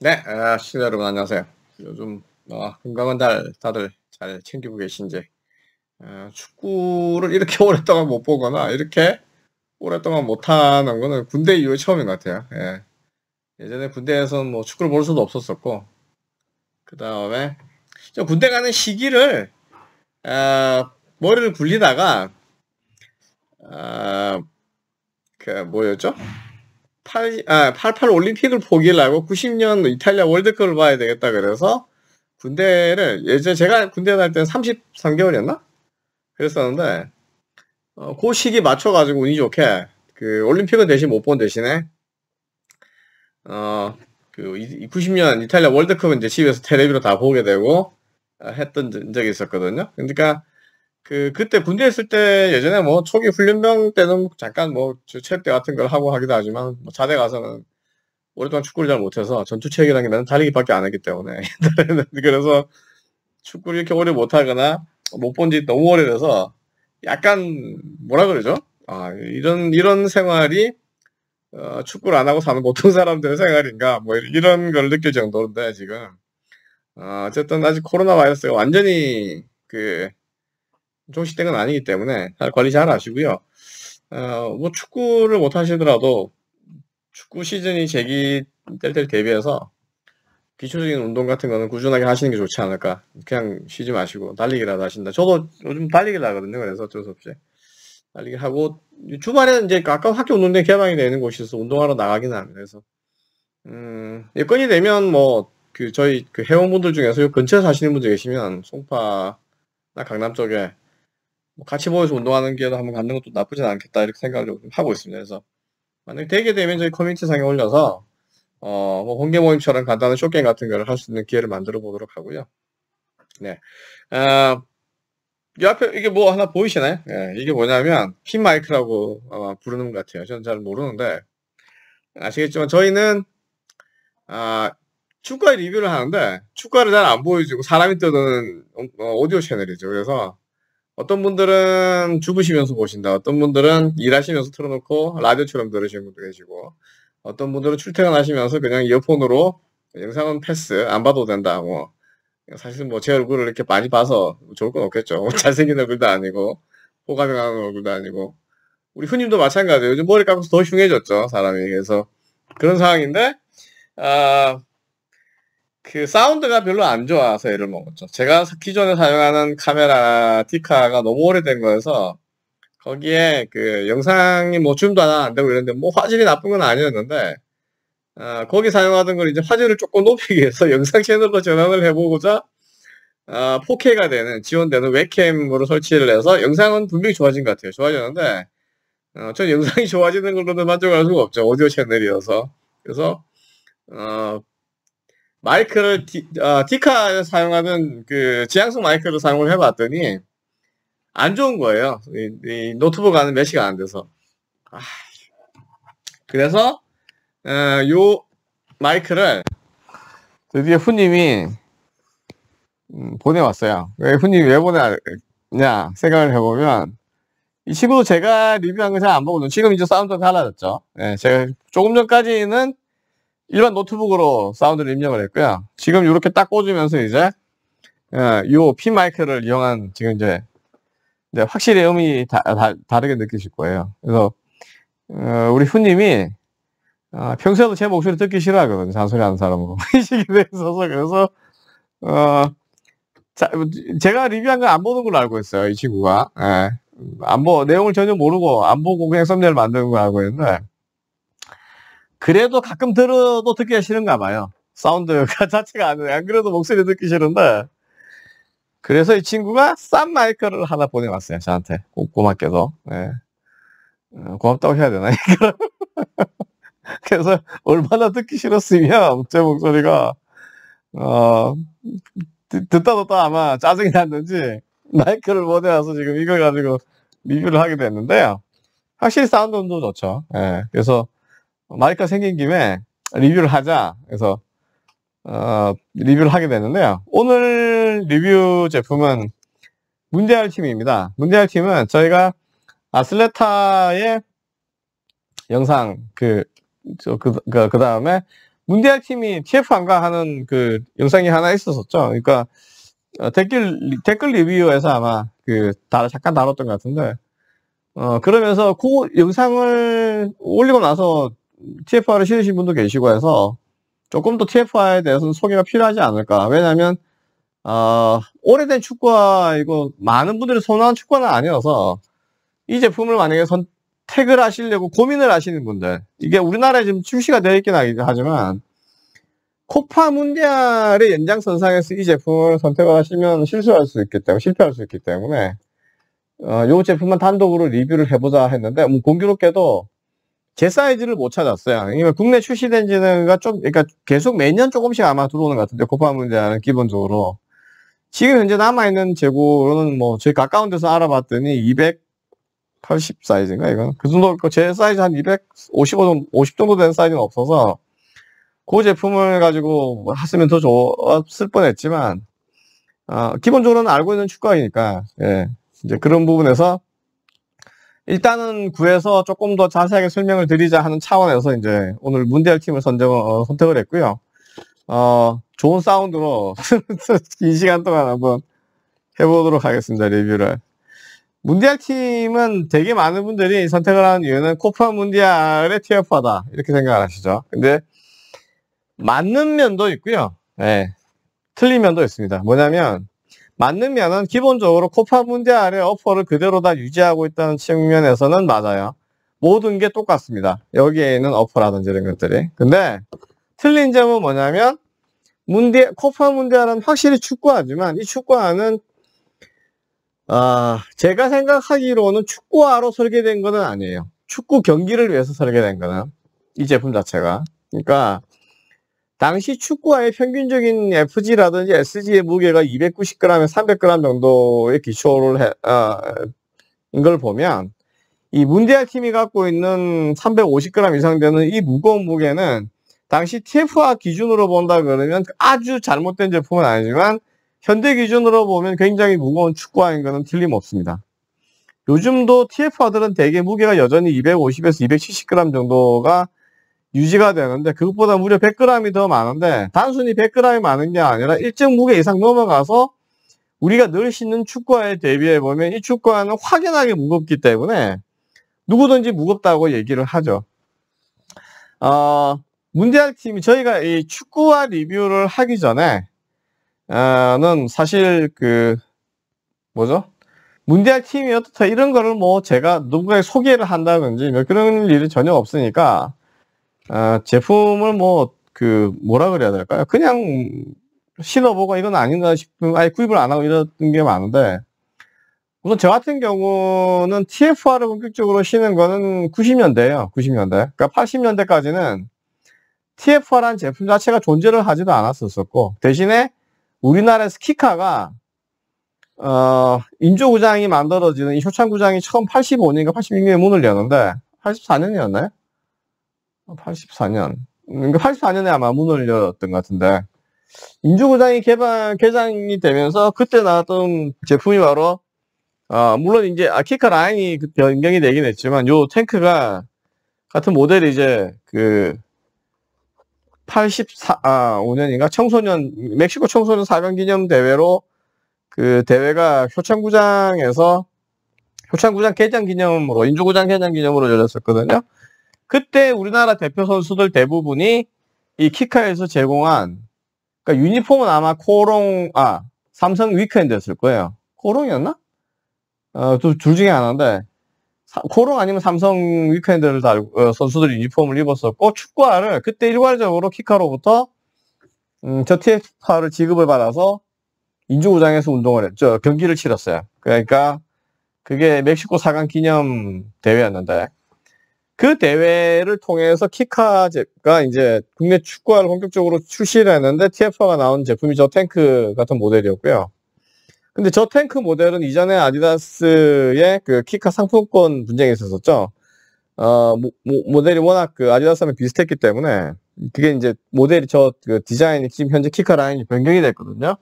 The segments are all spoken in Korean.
네, 아, 시청자 여러분 안녕하세요. 요즘 어, 건강한 달 다들 잘 챙기고 계신지 어, 축구를 이렇게 오랫동안 못 보거나 이렇게 오랫동안 못하는 거는 군대 이후에 처음인 것 같아요. 예. 예전에 군대에서는 뭐 축구를 볼 수도 없었었고 그 다음에 군대 가는 시기를 어, 머리를 굴리다가 어, 그 뭐였죠? 88, 아, 올림픽을 보길알고 90년 이탈리아 월드컵을 봐야 되겠다 그래서 군대를 예전 제가 군대 다닐 때는 33개월이었나? 그랬었는데 어, 그 시기 맞춰가지고 운이 좋게 그 올림픽은 대신 못 본 대신에 어그 90년 이탈리아 월드컵은 이제 집에서 테레비로 다 보게 되고 아, 했던 적이 있었거든요. 그러니까 그 그때 군대 있을 때 예전에 뭐 초기 훈련병 때는 잠깐 뭐 체육대 같은 걸 하고 하기도 하지만 뭐 자대 가서는 오랫동안 축구를 잘 못해서 전투 체육이라는 게 나는 달리기밖에 안 했기 때문에 그래서 축구를 이렇게 오래 못하거나 못 본지 너무 오래돼서 약간 뭐라 그러죠? 아 이런 이런 생활이 어, 축구를 안 하고 사는 보통 사람들의 생활인가 뭐 이런 걸 느낄 정도인데 지금 어, 어쨌든 아직 코로나 바이러스가 완전히 그 종식된 건 아니기 때문에 관리 잘 하시고요. 어, 뭐 축구를 못 하시더라도 축구 시즌이 재기될 때 대비해서 기초적인 운동 같은 거는 꾸준하게 하시는 게 좋지 않을까. 그냥 쉬지 마시고 달리기라도 하신다. 저도 요즘 달리기를 하거든요. 그래서 어쩔 수 없이 달리기 하고 주말에는 이제 아까 학교 운동장 개방이 되는 곳이어서 운동하러 나가긴 합니다. 그래서 음, 여건이 되면 뭐그 저희 그 회원분들 중에서 요 근처에 사시는 분들 계시면 송파나 강남 쪽에 뭐 같이 모여서 운동하는 기회도 한번 갖는 것도 나쁘진 않겠다 이렇게 생각을 하고 있습니다. 그래서 만약에 되게 되면 저희 커뮤니티상에 올려서 어, 뭐 공개 모임처럼 간단한 쇼게임 같은 걸 할 수 있는 기회를 만들어 보도록 하고요. 네. 어, 이 앞에 이게 뭐 하나 보이시나요? 네, 이게 뭐냐면 핀 마이크라고 아마 부르는 것 같아요. 저는 잘 모르는데 아시겠지만 저희는 아, 축구의 리뷰를 하는데 축구를 잘 안 보여주고 사람이 떠드는 어, 오디오 채널이죠. 그래서 어떤 분들은 주무시면서 보신다. 어떤 분들은 일하시면서 틀어놓고 라디오처럼 들으시는 분도 계시고 어떤 분들은 출퇴근하시면서 그냥 이어폰으로 영상은 패스 안 봐도 된다 하고 뭐, 사실 뭐 제 얼굴을 이렇게 많이 봐서 좋을 건 없겠죠. 뭐 잘생긴 얼굴도 아니고 호감이한 얼굴도 아니고 우리 흔님도 마찬가지예요. 요즘 머리 감아서 더 흉해졌죠 사람이 그래서 그런 상황인데 아그 사운드가 별로 안 좋아서 애를 먹었죠. 제가 기존에 사용하는 카메라 티카가 너무 오래된 거여서 거기에 그 영상이 뭐 줌도 하나 안 되고 이런데 뭐 화질이 나쁜 건 아니었는데 아, 거기 사용하던 걸 이제 화질을 조금 높이기 위해서 영상 채널로 전환을 해보고자 아, 4K가 되는 지원되는 웹캠으로 설치를 해서 영상은 분명히 좋아진 것 같아요. 좋아졌는데 어, 전 영상이 좋아지는 걸로는 만족할 수가 없죠. 오디오 채널이어서 그래서 어, 마이크를 디, 어, 아, 티카를 사용하는 그 지향성 마이크를 사용을 해봤더니 안 좋은 거예요. 이, 이 노트북 안에 메시가 안 돼서. 아, 그래서 어, 요 마이크를 드디어 후님이 음, 보내왔어요. 왜 후님이 왜 보내냐 생각을 해보면 이 친구도 제가 리뷰한 거 잘 안 보거든요. 지금 이제 사운드가 달라졌죠 네, 제가 조금 전까지는 일반 노트북으로 사운드를 입력을 했고요. 지금 이렇게 딱 꽂으면서 이제 이핀 어, 마이크를 이용한 지금 이제 확실히 음이 다, 다 르게 느끼실 거예요. 그래서 어, 우리 후님이 어, 평소에도 제 목소리 듣기 싫어하거든요. 잔소리 하는 사람으로. 인식이 돼 있어서 그래서 어, 자, 제가 리뷰한 건 안 보는 걸로 알고 있어요. 이 친구가. 예. 안 보, 내용을 전혀 모르고 안 보고 그냥 썸네일 만드는 걸 알고 있는데 그래도 가끔 들어도 듣기가 싫은가 봐요. 사운드 자체가 안, 안 그래도 목소리 듣기 싫은데. 그래서 이 친구가 싼 마이크를 하나 보내왔어요. 저한테. 고, 맙게도 네. 어, 고맙다고 해야 되나, 그래서 얼마나 듣기 싫었으면 제 목소리가, 어, 듣, 다 듣다 아마 짜증이 났는지 마이크를 보내와서 지금 이걸 가지고 리뷰를 하게 됐는데요. 확실히 사운드 온도 좋죠. 예. 그래서 마이크가 생긴 김에 리뷰를 하자 그래서 어, 리뷰를 하게 되는데요 오늘 리뷰 제품은 문제할 팀입니다 문제할 팀은 저희가 아슬레타의 영상 그 그, 그, 그 다음에 문제할 팀이 TF안가 하는 그 영상이 하나 있었었죠 그러니까 어, 댓글 댓글 리뷰에서 아마 그 잠깐 다뤘던 것 같은데 어, 그러면서 그 영상을 올리고 나서 TFR을 싫으신 분도 계시고 해서 조금 더 TFR에 대해서는 소개가 필요하지 않을까. 왜냐면, 어, 오래된 축구화이고, 많은 분들이 선호하는 축구화는 아니어서, 이 제품을 만약에 선택을 하시려고 고민을 하시는 분들, 이게 우리나라에 지금 출시가 되어 있긴 하지만, 코파 문디알의 연장선상에서 이 제품을 선택을 하시면 실수할 수 있기 때문에, 실패할 수 있기 때문에, 어, 요 제품만 단독으로 리뷰를 해보자 했는데, 뭐 공교롭게도 제 사이즈를 못 찾았어요. 그러 국내 출시된 지는 좀, 그러니까 계속 매년 조금씩 아마 들어오는 것 같은데, 고파 문제는 기본적으로. 지금 현재 남아있는 재고는 뭐, 제 가까운 데서 알아봤더니 280 사이즈인가, 이건? 그 정도, 그러니까 제 사이즈 한 255 정도, 50 정도 된 사이즈는 없어서, 그 제품을 가지고 뭐 했으면 더 좋았을 뻔했지만, 어, 기본적으로는 알고 있는 축가이니까 예. 이제 그런 부분에서 일단은 구에서 조금 더 자세하게 설명을 드리자 하는 차원에서 이제 오늘 문대열 팀을 선정, 어, 선택을 했고요. 어, 좋은 사운드로 이 시간 동안 한번 해보도록 하겠습니다. 리뷰를. 문디알 팀은 되게 많은 분들이 선택을 하는 이유는 코파 문디알의 TF하다. 이렇게 생각을 하시죠. 근데 맞는 면도 있고요. 네, 틀린 면도 있습니다. 뭐냐면 맞는면은 기본적으로 코파 문제 아래 어퍼를 그대로 다 유지하고 있다는 측면에서는 맞아요. 모든 게 똑같습니다. 여기에 있는 어퍼라든지 이런 것들이. 근데 틀린 점은 뭐냐면 문디, 코파 문제는 확실히 축구하지만이 축구화는 아, 제가 생각하기로는 축구화로 설계된 것은 아니에요. 축구 경기를 위해서 설계된 거는 이 제품 자체가. 그러니까 당시 축구화의 평균적인 FG라든지 SG의 무게가 290g에 300g 정도의 기초를 해, 어, 인걸 보면 이 문대할 팀이 갖고 있는 350g 이상 되는 이 무거운 무게는 당시 TF화 기준으로 본다 그러면 아주 잘못된 제품은 아니지만 현대 기준으로 보면 굉장히 무거운 축구화인 것은 틀림없습니다. 요즘도 TF화들은 대개 무게가 여전히 250에서 270g 정도가 유지가 되는데 그것보다 무려 100g이 더 많은데 단순히 100g이 많은 게 아니라 일정 무게 이상 넘어가서 우리가 늘 신는 축구화에 대비해 보면 이 축구화는 확연하게 무겁기 때문에 누구든지 무겁다고 얘기를 하죠. 어, 문제할 팀이 저희가 이 축구화 리뷰를 하기 전에 어, 는 사실 그 뭐죠? 문제할 팀이 어떻다 이런 거를 뭐 제가 누군가에 소개를 한다든지 뭐 그런 일이 전혀 없으니까 아, 제품을 뭐, 그, 뭐라 그래야 될까요? 그냥 신어보고 이건 아닌가 싶은 아예 구입을 안 하고 이랬던 게 많은데, 우선 저 같은 경우는 TFR을 본격적으로 신은 거는 9 0년대에요 90년대. 그니까 80년대까지는 t f r 란 제품 자체가 존재를 하지도 않았었었고 대신에 우리나라에서 키카가 어, 인조구장이 만들어지는 이 효창구장이 처음 85년인가 86년에 문을 여는데 84년이었나요? 84년. 84년에 음, 그 아마 문을 열었던 것 같은데. 인주구장이 개발, 개장이 되면서 그때 나왔던 제품이 바로, 아, 물론 이제 아키카 라인이 변경이 되긴 했지만 요 탱크가 같은 모델이 이제 그 84, 아, 5년인가? 청소년, 멕시코 청소년 사병 기념 대회로 그 대회가 효창구장에서 효창구장 개장 기념으로, 인주구장 개장 기념으로 열렸었거든요. 그때 우리나라 대표 선수들 대부분이 이 키카에서 제공한 그러니까 유니폼은 아마 코롱 아 삼성 위크엔드였을 거예요. 코롱이었나? 어둘 중에 하나인데 사, 코롱 아니면 삼성 위크엔드를 달고 어, 선수들 유니폼을 입었었고 축구화를 그때 일괄적으로 키카로부터 음, 저 TF파를 지급을 받아서 인조구장에서 운동을 했죠. 경기를 치렀어요. 그러니까 그게 멕시코 사강 기념 대회였는데 그 대회를 통해서 키카가 이제 국내 축구화를 본격적으로 출시를 했는데 TF가 나온 제품이 저 탱크 같은 모델이었고요. 근데 저 탱크 모델은 이전에 아디다스의 그 키카 상품권 분쟁이 있었었죠. 어, 모, 모 델이 워낙 그아디다스하 비슷했기 때문에 그게 이제 모델이 저그 디자인이 지금 현재 키카 라인이 변경이 됐거든요.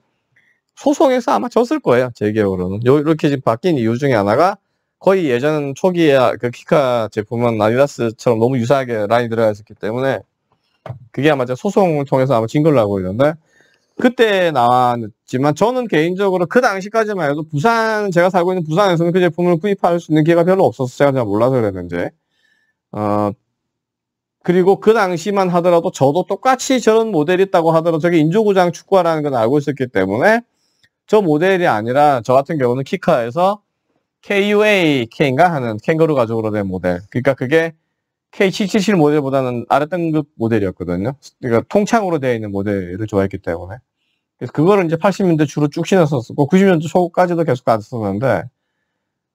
소송에서 아마 졌을 거예요. 제 기억으로는. 요, 이렇게 지금 바뀐 이유 중에 하나가 거의 예전 초기에 아, 그 키카 제품은 아디다스처럼 너무 유사하게 라인이 들어가 있었기 때문에 그게 아마 소송을 통해서 아마 진 걸로 알고 있는데 그때 나왔지만 저는 개인적으로 그 당시까지만 해도 부산 제가 살고 있는 부산에서는 그 제품을 구입할 수 있는 기회가 별로 없어서 제가 잘 몰라서 그랬는지 어 그리고 그 당시만 하더라도 저도 똑같이 저런 모델이 있다고 하더라도 저게 인조구장 축구화라는 건 알고 있었기 때문에 저 모델이 아니라 저 같은 경우는 키카에서 KUAK인가 하는 캥거루 가죽으로 된 모델. 그러니까 그게 K777 모델보다는 아랫등급 모델이었거든요. 그러니까 통창으로 되어 있는 모델을 좋아했기 때문에. 그래서 그거를 이제 80년대 주로 쭉 신었었고 90년대 초까지도 계속 갔었는데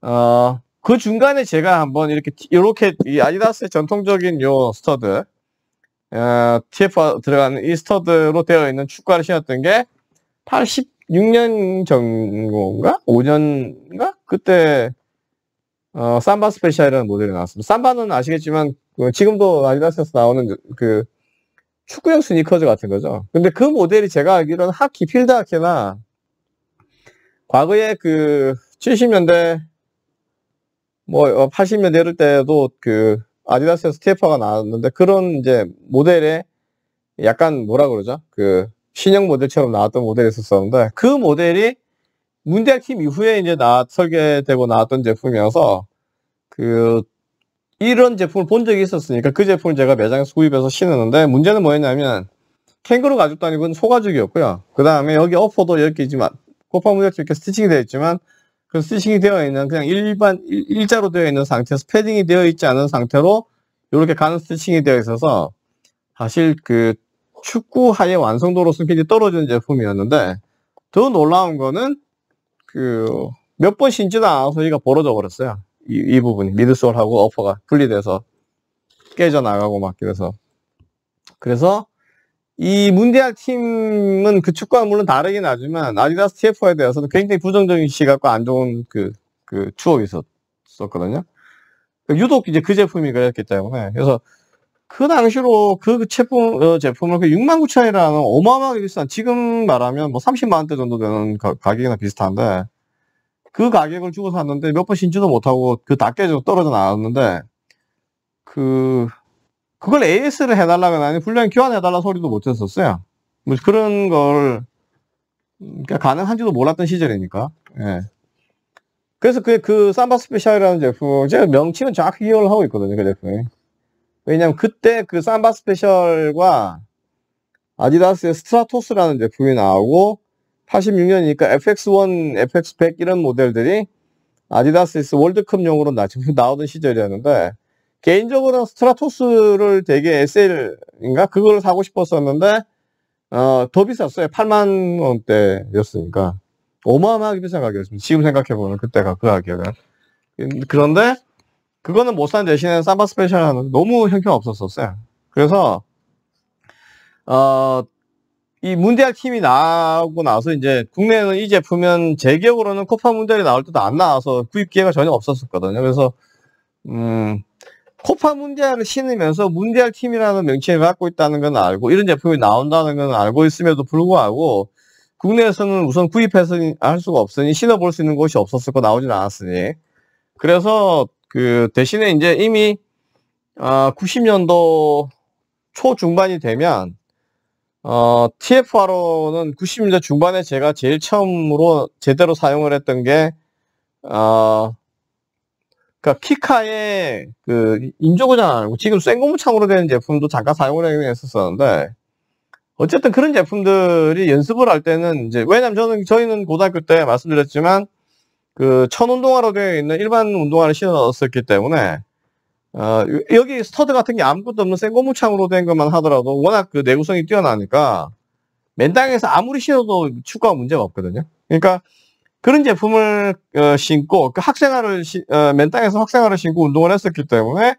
어, 그 중간에 제가 한번 이렇게 이렇게 이 아디다스의 전통적인 요 스터드 어, TF 들어가는 이 스터드로 되어 있는 축구화를 신었던 게80 6년 전인가? 5년인가? 그때 어, 삼바 스페셜이라는 모델이 나왔습니다. 삼바는 아시겠지만 그 지금도 아디다스에서 나오는 그 축구용 스니커즈 같은 거죠. 근데 그 모델이 제가 알기로는 하키, 필드 하키나 과거에 그 70년대 뭐 80년대 어, 이럴 때도 그 아디다스에서 스테이가 나왔는데 그런 이제 모델에 약간 뭐라 그러죠? 그 신형 모델처럼 나왔던 모델이 있었었는데 그 모델이 문대학 팀 이후에 이제 나 설계되고 나왔던 제품이어서 그 이런 제품을 본 적이 있었으니까 그 제품을 제가 매장에서 구입해서 신었는데 문제는 뭐였냐면 캥거루 가죽도 아니고 소가죽이었고요. 그 다음에 여기 어퍼도 뭐 이렇게 지만 코파 문대도 이렇게 스티칭이 되어 있지만 그 스티칭이 되어 있는 그냥 일반 일, 자로 되어 있는 상태에서 패딩이 되어 있지 않은 상태로 이렇게 가는 스티칭이 되어 있어서 사실 그 축구하의 완성도로 서 굉장히 떨어지는 제품이었는데 더 놀라운 거는 그 몇 번 신지도 않아서 얘가 벌어져 버렸어요. 이, 이 부분이 미드솔하고 어퍼가 분리돼서 깨져 나가고 막 그래서 그래서 이 문디알 팀은 그 축구와 물론 다르긴 하지만 아디다스 TF에 대해서는 굉장히 부정적인 시각과 안 좋은 그, 그 추억이 있었거든요. 유독 이제 그 제품이 그랬기 때문에 그래서 그 당시로 그 제품, 어, 제품을 그 6만 9천이라는 어마어마하게 비싼, 지금 말하면 뭐 30만 원대 정도 되는 가, 격이나 비슷한데, 그 가격을 주고 샀는데 몇 번 신지도 못하고 그 낱개져 떨어져 나왔는데, 그, 그걸 AS를 해달라거나 아니 면 훈련 교환해달라 소리도 못 했었어요. 뭐 그런 걸, 그러니까 가능한지도 몰랐던 시절이니까, 예. 그래서 그, 그, 삼바 스페셜이라는 제품, 제가 명칭은 정확히 기억을 하고 있거든요, 그 제품이. 왜냐면 그때 그 삼바 스페셜과 아디다스의 스트라토스라는 제품이 나오고 86년이니까 FX1, FX100 이런 모델들이 아디다스에서 월드컵용으로 나오던 시절이었는데 개인적으로는 스트라토스를 되게 SL인가 그걸 사고 싶었었는데 어, 더 비쌌어요. 8만 원대였으니까 어마어마하게 비싼 가격이었습니다. 지금 생각해보면 그때가 그 가격은 그런데 그거는 못 산 대신에 삼바 스페셜 하는 너무 형편없었었어요. 그래서 어, 이문대알 팀이 나오고 나서 이제 국내에는 이 제품은 제 기억으로는 코파 문대알이 나올 때도 안 나와서 구입 기회가 전혀 없었었거든요. 그래서 음, 코파 문대알을 신으면서 문대알 팀이라는 명칭을 갖고 있다는 건 알고 이런 제품이 나온다는 건 알고 있음에도 불구하고 국내에서는 우선 구입해서 할 수가 없으니 신어볼 수 있는 곳이 없었을 거 나오진 않았으니 그래서 그 대신에 이제 이미 아 90년도 초중반이 되면 어, TFRO는 90년대 중반에 제가 제일 처음으로 제대로 사용을 했던 게, 어, 그니까 키카의 그 인조고장 아니고 지금 생고무창으로 되는 제품도 잠깐 사용을 했었었는데, 어쨌든 그런 제품들이 연습을 할 때는 이제, 왜냐면 저는, 저희는 고등학교 때 말씀드렸지만, 그 천운동화로 되어 있는 일반 운동화를 신었었기 때문에 어, 여기 스터드 같은 게 아무것도 없는 생고무창으로 된 것만 하더라도 워낙 그 내구성이 뛰어나니까 맨땅에서 아무리 신어도 축구가 문제가 없거든요. 그러니까 그런 제품을 어, 신고 그 학생화를 시, 어, 맨땅에서 학생화를 신고 운동을 했었기 때문에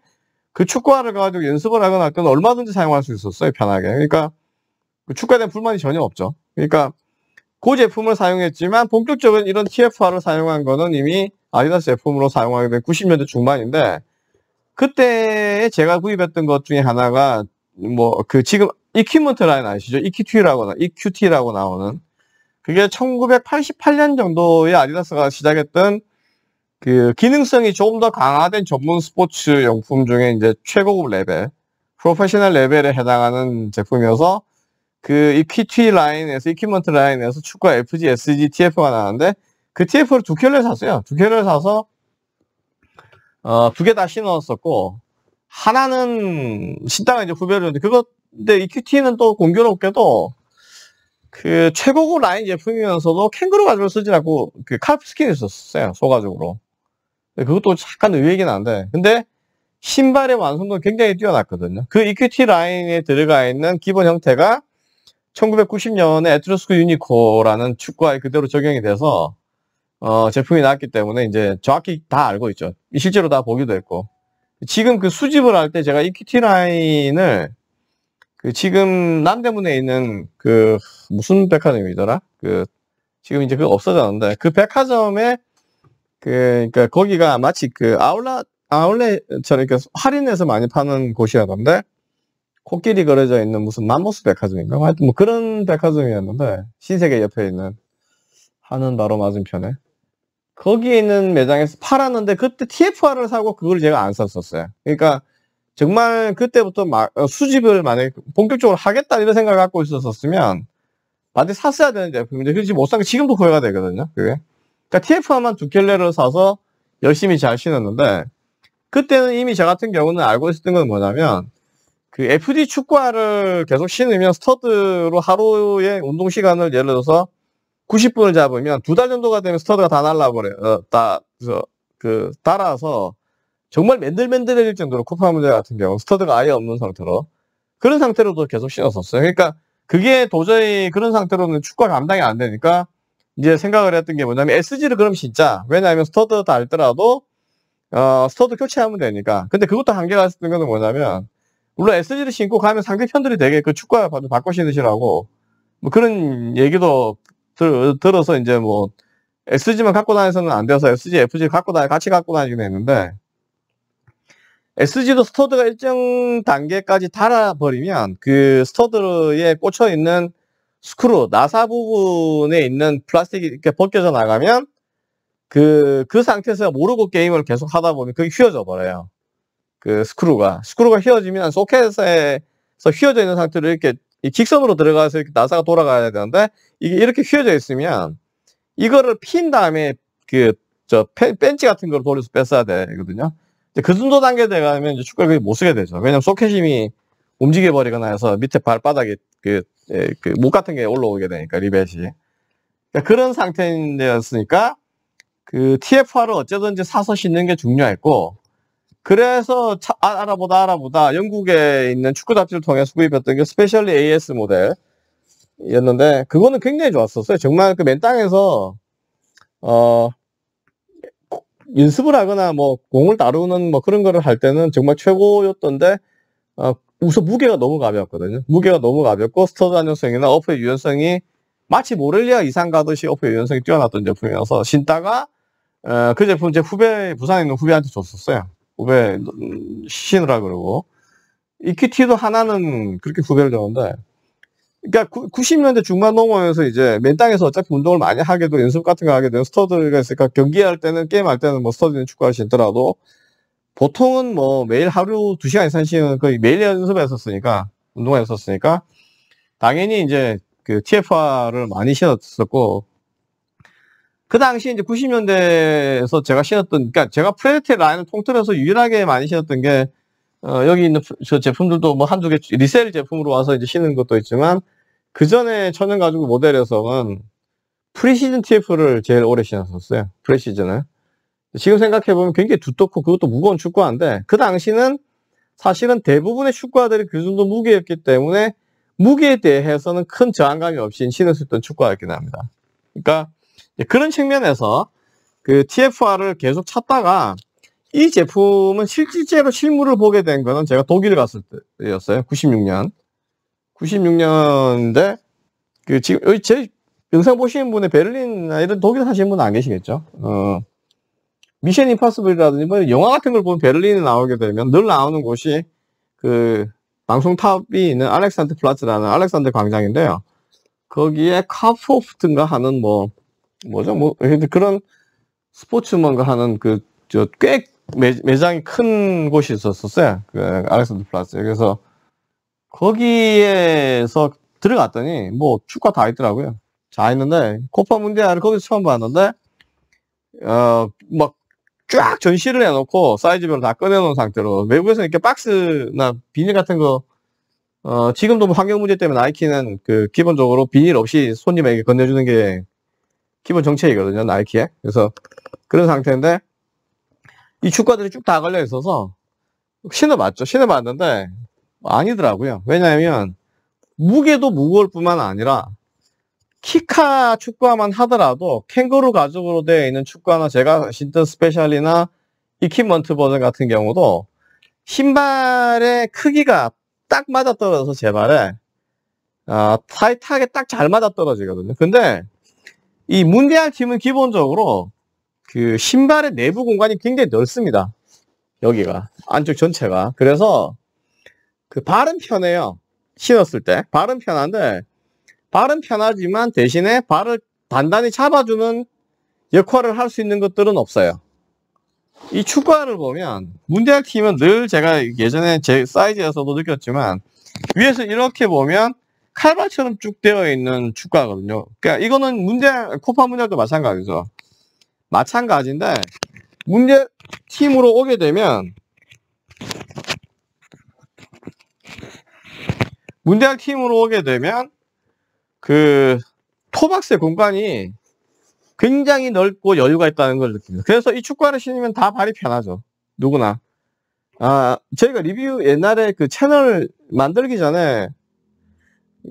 그 축구화를 가지고 연습을 하거나 그건 얼마든지 사용할 수 있었어요 편하게. 그러니까 그 축구에 대한 불만이 전혀 없죠. 그러니까 그 제품을 사용했지만 본격적으로 이런 TFR을 사용한 거는 이미 아디다스 제품으로 사용하게 된 90년대 중반인데 그때 제가 구입했던 것 중에 하나가 뭐 그 지금 이퀴먼트 라인 아시죠? 이퀴티라고 EQT라고 나오는 그게 1988년 정도에 아디다스가 시작했던 그 기능성이 조금 더 강화된 전문 스포츠 용품 중에 이제 최고급 레벨, 프로페셔널 레벨에 해당하는 제품이어서 그 EQT 라인에서 이퀴먼트 라인에서 축구 FG, SG, TF가 나왔는데 그 TF를 두 켤레 샀어요. 두 켤레 사서 어, 두 개 다 신었었고 하나는 신다가 이제 후배를 는데그거 근데 EQT는 또 공교롭게도 그 최고급 라인 제품이면서도 캥그루 가죽을 쓰진 않고 그 카프 스킨을 썼어요. 소가죽으로. 그것도 약간 의외긴 한데 근데 신발의 완성도 굉장히 뛰어났거든요. 그 EQT 라인에 들어가 있는 기본 형태가 1990년에 에트루스크 유니코라는 축구화에 그대로 적용이 돼서 어, 제품이 나왔기 때문에 이제 정확히 다 알고 있죠. 실제로 다 보기도 했고. 지금 그 수집을 할 때 제가 이키 t 라인을 그 지금 남대문에 있는 그 무슨 백화점이더라? 그 지금 이제 그 없어졌는데 그 백화점에 그그니까 거기가 마치 그 아울렛 아울렛처럼 이렇게 할인해서 많이 파는 곳이라던데 코끼리 그려져 있는 무슨 마모스 백화점인가? 뭐 하여튼 뭐 그런 백화점이었는데 신세계 옆에 있는 하는 바로 맞은편에 거기에 있는 매장에서 팔았는데 그때 TFR을 사고 그걸 제가 안 샀었어요. 그러니까 정말 그때부터 마, 어, 수집을 만약에 본격적으로 하겠다 이런 생각을 갖고 있었으면 반드시 샀어야 되는 제품인데 그지 못 산 게 지금도 후회가 되거든요. 그게. 그러니까 TFR만 두 켤레를 사서 열심히 잘 신었는데 그때는 이미 저 같은 경우는 알고 있었던 건 뭐냐면 그 FD 축구화를 계속 신으면 스터드로 하루의 운동 시간을 예를 들어서 90분을 잡으면 두 달 정도가 되면 스터드가 다 날라버려요. 어, 다, 그래서 그 따라서 정말 맨들맨들해질 정도로 쿠파 문제 같은 경우 스터드가 아예 없는 상태로 그런 상태로도 계속 신었었어요. 그러니까 그게 도저히 그런 상태로는 축구가 감당이 안 되니까 이제 생각을 했던 게 뭐냐면 SG를 그럼 진짜 왜냐하면 스터드 달더라도 어, 스터드 교체하면 되니까 근데 그것도 한계가 있었던 거는 뭐냐면 물론 SG를 신고 가면 상대편들이 되게 그 축구화 바꿔 신으시라고 뭐 그런 얘기도 들, 들어서 이제 뭐 SG만 갖고 다니서는안 돼서 SG, FG 갖고 다니 같이 갖고 다니긴 했는데 SG도 스터드가 일정 단계까지 달아버리면 그 스터드에 꽂혀 있는 스크루 나사 부분에 있는 플라스틱이 이렇게 벗겨져 나가면 그그 그 상태에서 모르고 게임을 계속 하다 보면 그게 휘어져 버려요. 그 스크루가 스크루가 휘어지면 소켓에서 휘어져 있는 상태로 이렇게 직선으로 들어가서 이렇게 나사가 돌아가야 되는데 이게 이렇게 휘어져 있으면 이거를 핀 다음에 그저 벤치 같은 걸 돌려서 뺐어야 되거든요. 그 정도 단계 돼가면 이제 축구를 못 쓰게 되죠. 왜냐면 소켓 힘이 움직여 버리거나 해서 밑에 발바닥에 그목 예, 그 같은 게 올라오게 되니까 리벳이 그러니까 그런 상태였으니까 그 TFR을 어쨌든지 사서 신는 게 중요했고 그래서 차, 아, 알아보다 알아보다 영국에 있는 축구 잡지를 통해 수구입했던 게 스페셜리 AS 모델이었는데 그거는 굉장히 좋았었어요. 정말 그 맨땅에서 어 연습을 하거나 뭐 공을 다루는 뭐 그런 거를 할 때는 정말 최고였던데 어, 우선 무게가 너무 가볍거든요. 무게가 너무 가볍고 스터드 안정성이나 어프의 유연성이 마치 모렐리아 이상 가듯이 어프의 유연성이 뛰어났던 제품이어서 신다가 어, 그 제품 제 후배 부산에 있는 후배한테 줬었어요. 왜 시시느라 그러고 EQT도 하나는 그렇게 구별을 넣는데 그러니까 90년대 중반 넘어오면서 이제 맨 땅에서 어차피 운동을 많이 하게 도 연습 같은 거 하게 되면 스터드가 있으니까 경기할 때는 게임할 때는 뭐 스터드는 축구하시더라도 보통은 뭐 매일 하루 2시간 이상 쉬는 거의 매일 연습했었으니까 운동했었으니까 당연히 이제 그 TFR을 많이 신었었고 그 당시 이제 90년대에서 제가 신었던, 그니까 제가 프레데테 라인을 통틀어서 유일하게 많이 신었던 게, 어, 여기 있는 저 제품들도 뭐 한두 개 리셀 제품으로 와서 이제 신은 것도 있지만, 그 전에 천연 가죽 모델에서는 프리시즌 TF를 제일 오래 신었었어요. 프리시즌을. 지금 생각해보면 굉장히 두텁고 그것도 무거운 축구화인데, 그 당시는 사실은 대부분의 축구화들이 그 정도 무게였기 때문에 무게에 대해서는 큰 저항감이 없이 신을 수 있던 축구화였긴 합니다. 그러니까 그런 측면에서 그 TFR을 계속 찾다가 이 제품은 실질적으로 실물을 보게 된 거는 제가 독일 갔을 때였어요. 96년. 96년인데 그 지금 제 영상 보시는 분의 베를린이나 이런 독일 사시는 분은 안 계시겠죠. 어, 미션 임파서블이라든지 뭐 영화 같은 걸 보면 베를린에 나오게 되면 늘 나오는 곳이 그 방송탑이 있는 알렉산드 플라츠라는 알렉산드 광장인데요. 거기에 카프오프트인가 하는 뭐 뭐죠? 뭐 그런 스포츠뭔가 하는 그 저 꽤 매장이 큰 곳이 있었었어요. 그 알렉산드 플라스. 그래서 거기에서 들어갔더니 뭐 축구 다 있더라고요. 자 있는데 코파 문디아를 거기서 처음 봤는데 어 막 쫙 전시를 해놓고 사이즈별로 다 꺼내놓은 상태로 외국에서는 이렇게 박스나 비닐 같은 거 어, 지금도 뭐 환경 문제 때문에 나이키는 그 기본적으로 비닐 없이 손님에게 건네주는 게 기본 정책이거든요. 나이키에. 그래서 그런 상태인데 이 축구화들이 쭉 다 걸려 있어서 신어봤죠. 신어봤는데 아니더라고요. 왜냐하면 무게도 무거울 뿐만 아니라 키카 축구화만 하더라도 캥거루 가죽으로 되어 있는 축구화나 제가 신던 스페셜이나 이키먼트 버전 같은 경우도 신발의 크기가 딱 맞아떨어져서 제 발에 아, 타이트하게 딱 잘 맞아떨어지거든요. 근데 이 문대한 팀은 기본적으로 그 신발의 내부 공간이 굉장히 넓습니다. 여기가 안쪽 전체가 그래서 그 발은 편해요. 신었을 때 발은 편한데 발은 편하지만 대신에 발을 단단히 잡아주는 역할을 할 수 있는 것들은 없어요. 이 축구화를 보면 문대학 팀은 늘 제가 예전에 제 사이즈에서도 느꼈지만 위에서 이렇게 보면 칼바처럼 쭉 되어 있는 주가거든요. 그러니까 이거는 문제 코파 문제도 마찬가지죠. 마찬가지인데 문제 팀으로 오게 되면 문제할 팀으로 오게 되면 그 토박스의 공간이 굉장히 넓고 여유가 있다는 걸 느낍니다. 그래서 이 축구화를 신으면 다 발이 편하죠. 누구나. 아, 저희가 리뷰 옛날에 그 채널 만들기 전에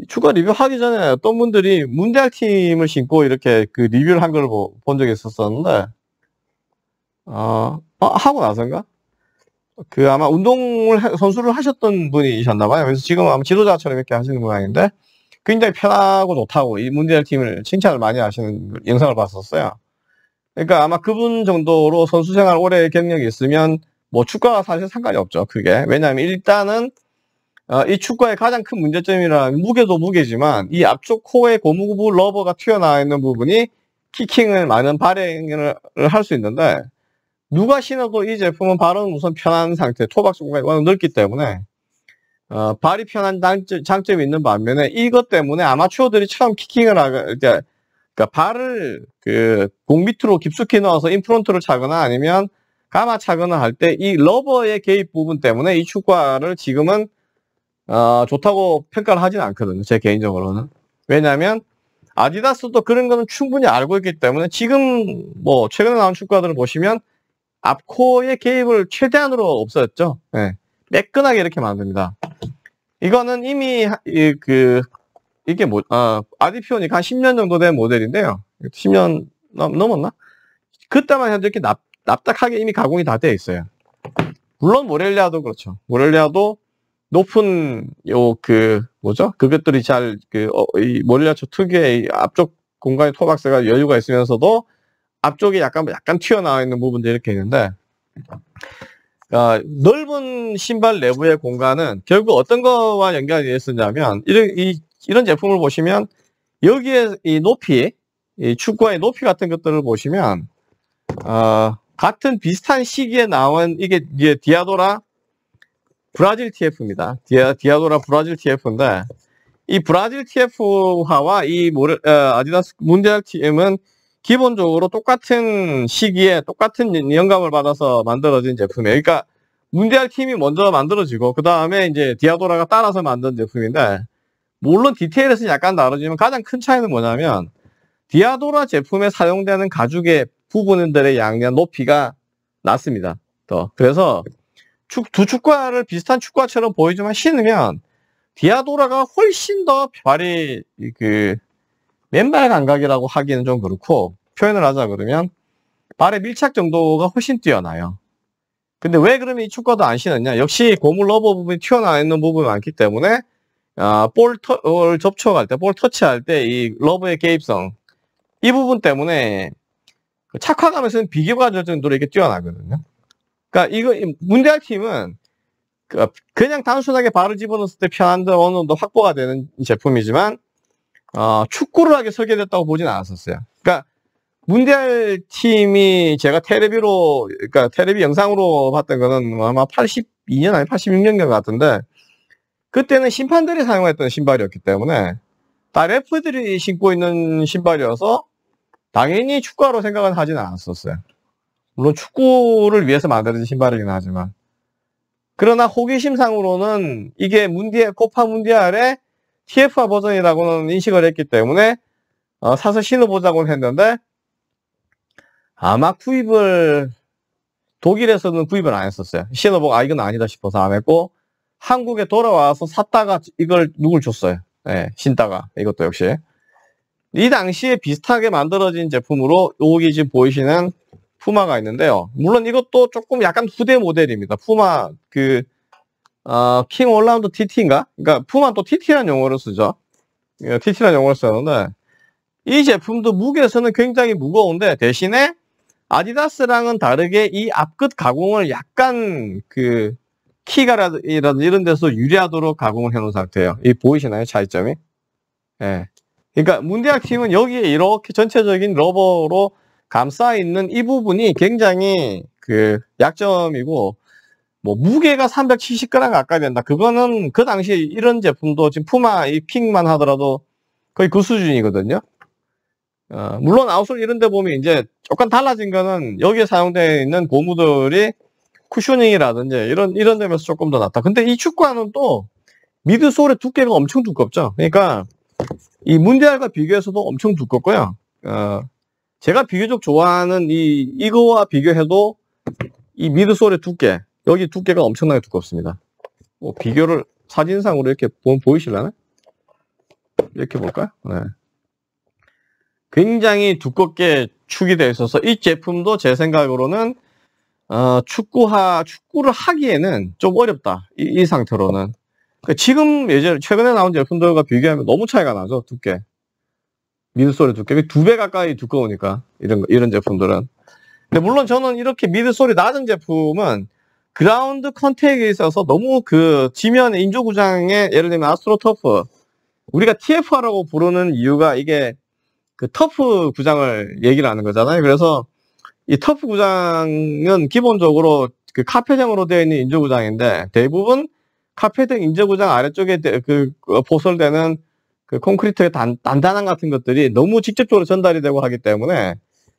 추가 리뷰하기 전에 어떤 분들이 문대학 팀을 신고 이렇게 그 리뷰를 한 걸 본 적이 있었었는데, 어, 어, 하고 나서인가그 아마 운동을, 선수를 하셨던 분이셨나봐요. 그래서 지금 아마 지도자처럼 이렇게 하시는 모양인데, 굉장히 편하고 좋다고 이 문대학 팀을 칭찬을 많이 하시는 영상을 봤었어요. 그러니까 아마 그분 정도로 선수 생활 오래 경력이 있으면 뭐 축구와 사실 상관이 없죠. 그게. 왜냐하면 일단은 어, 이 축구의 가장 큰 문제점이라는 무게도 무게지만 이 앞쪽 코에 고무부 러버가 튀어나와 있는 부분이 키킹을 많은 발행을 할 수 있는데 누가 신어도 이 제품은 발은 우선 편한 상태 토박 수간이 워낙 넓기 때문에 어, 발이 편한 장점, 장점이 있는 반면에 이것 때문에 아마추어들이 처음 키킹을 하게 그러니까 발을 그 공 밑으로 깊숙이 넣어서 인프론트를 차거나 아니면 가마 차거나 할 때 이 러버의 개입 부분 때문에 이 축구화를 지금은 어, 좋다고 평가를 하진 않거든요. 제 개인적으로는. 왜냐하면 아디다스도 그런 거는 충분히 알고 있기 때문에 지금 뭐 최근에 나온 축구화들을 보시면 앞코의 개입을 최대한으로 없어졌죠 네. 매끈하게 이렇게 만듭니다. 이거는 이미 이, 그 이게 뭐 아, 어, 아디피오닉 한 10년 정도 된 모델인데요. 10년 넘, 넘었나? 그때만 해도 이렇게 납, 납작하게 이미 가공이 다 되어 있어요. 물론 모렐리아도 그렇죠. 모렐리아도 높은 요 그 뭐죠? 그것들이 잘그 어, 몰려쳐 특유의 앞쪽 공간의 토박스가 여유가 있으면서도 앞쪽에 약간 약간 튀어나와 있는 부분들이 이렇게 있는데 어, 넓은 신발 내부의 공간은 결국 어떤 거와 연결이 되었었냐면 이런, 이, 이런 제품을 보시면 여기에 이 높이 이 축구화의 높이 같은 것들을 보시면 어, 같은 비슷한 시기에 나온 이게, 이게 디아도라 브라질 TF입니다. 디아, 디아도라 브라질 TF인데 이 브라질 TF화와 이 모레, 어, 아디다스 문제알 TM은 기본적으로 똑같은 시기에 똑같은 영감을 받아서 만들어진 제품이에요. 그러니까 문제알 팀이 먼저 만들어지고 그 다음에 이제 디아도라가 따라서 만든 제품인데 물론 디테일에서 약간 다르지만 가장 큰 차이는 뭐냐면 디아도라 제품에 사용되는 가죽의 부분들의 양이나 높이가 낮습니다. 더 그래서 축, 두 축구화를 비슷한 축구화처럼 보이지만 신으면 디아도라가 훨씬 더 발이 그 맨발 감각이라고 하기는 좀 그렇고 표현을 하자 그러면 발의 밀착 정도가 훨씬 뛰어나요. 근데 왜 그러면 이 축구화도 안 신었냐? 역시 고무 러버 부분이 튀어나와 있는 부분이 많기 때문에 아, 볼 터, 볼 접촉할 때, 볼 터치할 때 이 러브의 개입성 이 부분 때문에 그 착화감에서는 비교가 될 정도로 이렇게 뛰어나거든요. 그러니까 이거 문제할 팀은 그 그냥 단순하게 발을 집어넣었을 때 편한데 어느 정도 확보가 되는 제품이지만 어, 축구를 하게 설계됐다고 보진 않았었어요. 그러니까 문대할 팀이 제가 테레비로 그러니까 테레비 영상으로 봤던 거는 뭐 아마 82년 아니 86년경 같은데 그때는 심판들이 사용했던 신발이었기 때문에 다 레프들이 신고 있는 신발이어서 당연히 축구로 생각은 하진 않았었어요. 물론 축구를 위해서 만들어진 신발이긴 하지만 그러나 호기심상으로는 이게 문디에 코파 문디알의 TFA 버전이라고는 인식을 했기 때문에 어, 사서 신어보자고 했는데 아마 구입을 독일에서는 구입을 안 했었어요. 신어보고 아 이건 아니다 싶어서 안 했고 한국에 돌아와서 샀다가 이걸 누굴 줬어요. 예, 신다가 이것도 역시 이 당시에 비슷하게 만들어진 제품으로 여기 지금 보이시는 푸마가 있는데요. 물론 이것도 조금 약간 후대 모델입니다. 푸마 그 어, 킹 올라운드 TT인가? 그러니까 푸마 또 TT라는 용어를 쓰죠. TT라는 예, 용어를 쓰는데 이 제품도 무게에서는 굉장히 무거운데 대신에 아디다스랑은 다르게 이 앞끝 가공을 약간 그 키가라든지 이런 데서 유리하도록 가공을 해놓은 상태예요. 이 보이시나요? 차이점이? 예. 그러니까 문대학 팀은 여기에 이렇게 전체적인 러버로 감싸 있는 이 부분이 굉장히 그 약점이고 뭐 무게가 370g 가까이 된다. 그거는 그 당시에 이런 제품도 지금 푸마 이핑만 하더라도 거의 그 수준이거든요. 어, 물론 아웃솔 이런 데 보면 이제 조금 달라진 거는 여기에 사용되어 있는 고무들이 쿠셔닝이라든지 이런 이런 데면서 조금 더 낫다. 근데 이 축구화는 또 미드솔의 두께가 엄청 두껍죠. 그러니까 이 문제알과 비교해서도 엄청 두껍고요. 어, 제가 비교적 좋아하는 이 이거와 비교해도 이 미드솔의 두께 여기 두께가 엄청나게 두껍습니다 뭐 비교를 사진상으로 이렇게 보면 보이실라나? 이렇게 볼까요? 네. 굉장히 두껍게 축이 되어 있어서 이 제품도 제 생각으로는 어, 축구하 축구를 하기에는 좀 어렵다 이, 이 상태로는 그러니까 지금 예전 최근에 나온 제품들과 비교하면 너무 차이가 나죠 두께 미드솔이 두께비 두배 가까이 두꺼우니까 이런 이런 제품들은 근데 물론 저는 이렇게 미드솔이 낮은 제품은 그라운드 컨택에 있어서 너무 그지면 인조구장에 예를 들면 아스트로터프 우리가 TFR라고 부르는 이유가 이게 그 터프 구장을 얘기를 하는 거잖아요 그래서 이 터프 구장은 기본적으로 그 카페형으로 되어 있는 인조구장인데 대부분 카페등 인조구장 아래쪽에 그 어, 보설되는 그 콘크리트의 단, 단함 같은 것들이 너무 직접적으로 전달이 되고 하기 때문에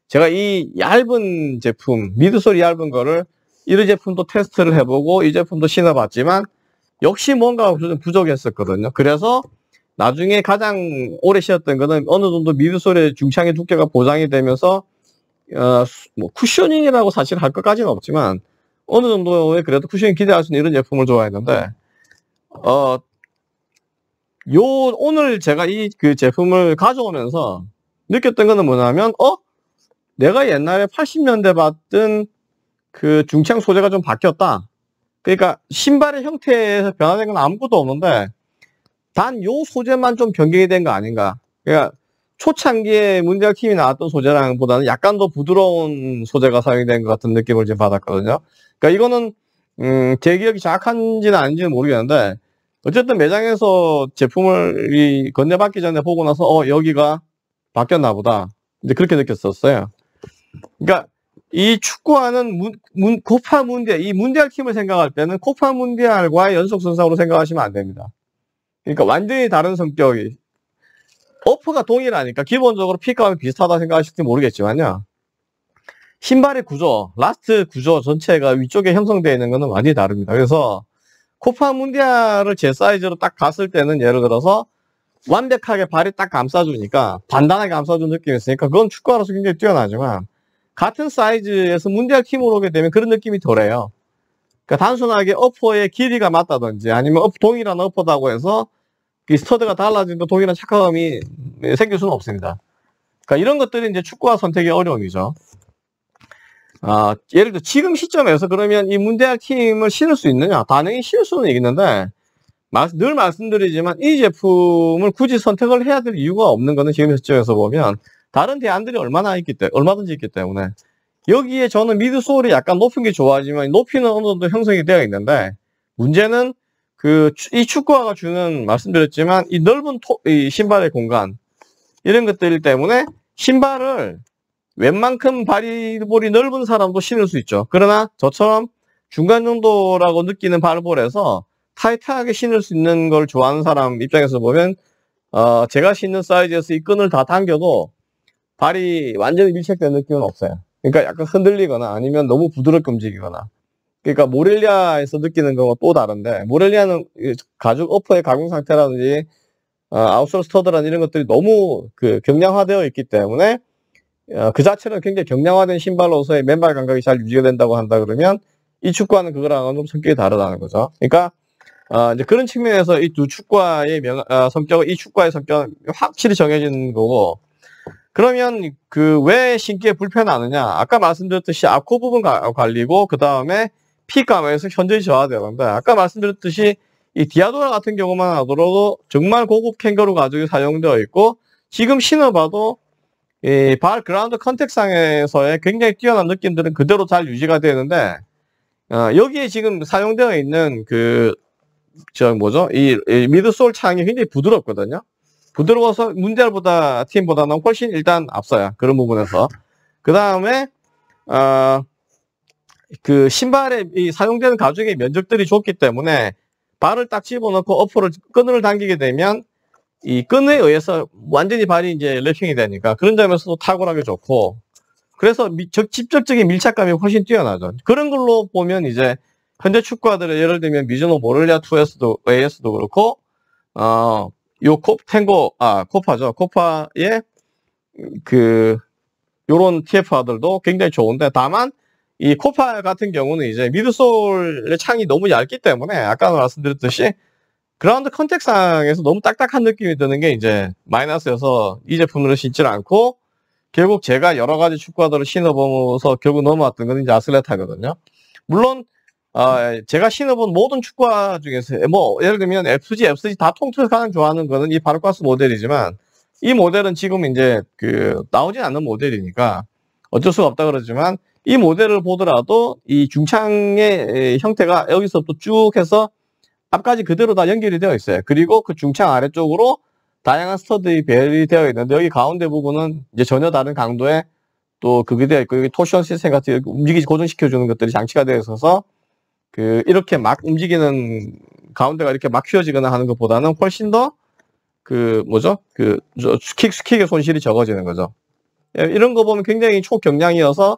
제가 이 얇은 제품, 미드솔 얇은 거를 이런 제품도 테스트를 해보고 이 제품도 신어봤지만 역시 뭔가 좀 부족했었거든요. 그래서 나중에 가장 오래 신었던 거는 어느 정도 미드솔의 중창의 두께가 보장이 되면서 어, 뭐 쿠셔닝이라고 사실 할 것까지는 없지만 어느 정도의 그래도 쿠셔닝 기대할 수 있는 이런 제품을 좋아했는데 어, 요 오늘 제가 이 그 제품을 가져오면서 느꼈던 거는 뭐냐면 어 내가 옛날에 80년대 봤던 그 중창 소재가 좀 바뀌었다. 그러니까 신발의 형태에서 변화된 건 아무것도 없는데 단 요 소재만 좀 변경이 된 거 아닌가. 그러니까 초창기에 문제가 팀이 나왔던 소재랑 보다는 약간 더 부드러운 소재가 사용된 것 같은 느낌을 지 받았거든요. 그러니까 이거는 음, 제 기억이 정확한지는 아닌지는 모르겠는데 어쨌든 매장에서 제품을 이 건네받기 전에 보고 나서 어 여기가 바뀌었나 보다 이제 그렇게 느꼈었어요. 그러니까 이 축구하는 문, 코파 문디알 이 문디알 팀을 생각할 때는 코파 문디알과의 연속선상으로 생각하시면 안 됩니다. 그러니까 완전히 다른 성격이 오퍼가 동일하니까 기본적으로 피감이 비슷하다 생각하실지 모르겠지만요. 신발의 구조, 라스트 구조 전체가 위쪽에 형성되어 있는 것은 많이 다릅니다. 그래서 코파 문디아를 제 사이즈로 딱 갔을 때는 예를 들어서 완벽하게 발이 딱 감싸주니까 단단하게 감싸준 느낌이 있으니까 그건 축구화로서 굉장히 뛰어나지만 같은 사이즈에서 문디아 팀으로 오게 되면 그런 느낌이 덜해요. 그러니까 단순하게 어퍼의 길이가 맞다든지 아니면 어퍼, 동일한 어퍼다고 해서 이 스터드가 달라진도 동일한 착화감이 생길 수는 없습니다. 그러니까 이런 것들이 이제 축구화 선택의 어려움이죠. 아, 예를 들어 지금 시점에서 그러면 이 문대할 팀을 실을 수 있느냐? 반응이 실을 수는 있는데 늘 말씀드리지만 이 제품을 굳이 선택을 해야 될 이유가 없는 거는 지금 시점에서 보면 다른 대안들이 얼마나 있기 때문에 얼마든지 있기 때문에 여기에 저는 미드 소울이 약간 높은 게 좋아하지만 높이는 어느 정도 형성이 되어 있는데 문제는 그이 축구화가 주는 말씀드렸지만 이 넓은 토, 이 신발의 공간 이런 것들 때문에 신발을 웬만큼 발볼이 넓은 사람도 신을 수 있죠. 그러나 저처럼 중간 정도라고 느끼는 발볼에서 타이트하게 신을 수 있는 걸 좋아하는 사람 입장에서 보면 어, 제가 신는 사이즈에서 이 끈을 다 당겨도 발이 완전히 밀착된 느낌은 없어요. 그러니까 약간 흔들리거나 아니면 너무 부드럽게 움직이거나 그러니까 모렐리아에서 느끼는 거와 또 다른데 모렐리아는 가죽 어퍼의 가공 상태라든지 어, 아웃솔 스터드라는 이런 것들이 너무 그 경량화되어 있기 때문에 어, 그 자체는 굉장히 경량화된 신발로서의 맨발 감각이 잘 유지가 된다고 한다 그러면 이 축구와는 그거랑은 좀 성격이 다르다는 거죠. 그러니까 어, 이제 그런 측면에서 이 두 축구와의 명, 어, 성격은 이 축구와의 성격은 확실히 정해진 거고 그러면 그 왜 신기에 불편하느냐 아까 말씀드렸듯이 앞코 부분 관리고 그 다음에 피 감에서 현저히 저하돼야 된 아까 말씀드렸듯이 이 디아도라 같은 경우만 하더라도 정말 고급 캥거루 가죽이 사용되어 있고 지금 신어봐도 이발 그라운드 컨택상에서의 굉장히 뛰어난 느낌들은 그대로 잘 유지가 되는데 어, 여기에 지금 사용되어 있는 그저 뭐죠 이, 이 미드솔 창이 굉장히 부드럽거든요. 부드러워서 문제보다 팀보다는 훨씬 일단 앞서요 그런 부분에서 그 다음에 어, 그 신발에 이 사용되는 가죽의 면적들이 좋기 때문에 발을 딱 집어넣고 어퍼를 끈을 당기게 되면 이 끈에 의해서 완전히 발이 이제 랩핑이 되니까 그런 점에서도 탁월하게 좋고 그래서 미, 적, 직접적인 밀착감이 훨씬 뛰어나죠. 그런 걸로 보면 이제 현재 축구화들의 예를 들면 미즈노 모렐리아 2에서도 AS도 그렇고 어요 콥 탱고 아 코파죠 코파의 그 요런 TF화들도 굉장히 좋은데 다만 이 코파 같은 경우는 이제 미드솔의 창이 너무 얇기 때문에 아까 말씀드렸듯이 그라운드 컨택상에서 너무 딱딱한 느낌이 드는 게 이제 마이너스여서 이제품을로 신질 않고 결국 제가 여러 가지 축구화들을 신어보면서 결국 넘어왔던 건 이제 아슬레타거든요. 물론 어, 제가 신어본 모든 축구화 중에서 뭐 예를 들면 FG, FCG 다 통틀어서 가장 좋아하는 거는 이 바르과스 모델이지만 이 모델은 지금 이제 그 나오진 않는 모델이니까 어쩔 수가 없다 그러지만 이 모델을 보더라도 이 중창의 형태가 여기서부터 쭉 해서 앞까지 그대로 다 연결이 되어 있어요. 그리고 그 중창 아래쪽으로 다양한 스터드의 벨이 되어 있는데 여기 가운데 부분은 이제 전혀 다른 강도의 또 그게 되어 있고 여기 토션 시스템 같은 움직이지 고정시켜 주는 것들이 장치가 되어 있어서 그 이렇게 막 움직이는 가운데가 이렇게 막 휘어지거나 하는 것보다는 훨씬 더 그 뭐죠 그 스킥 스킥의 손실이 적어지는 거죠. 예, 이런 거 보면 굉장히 초경량이어서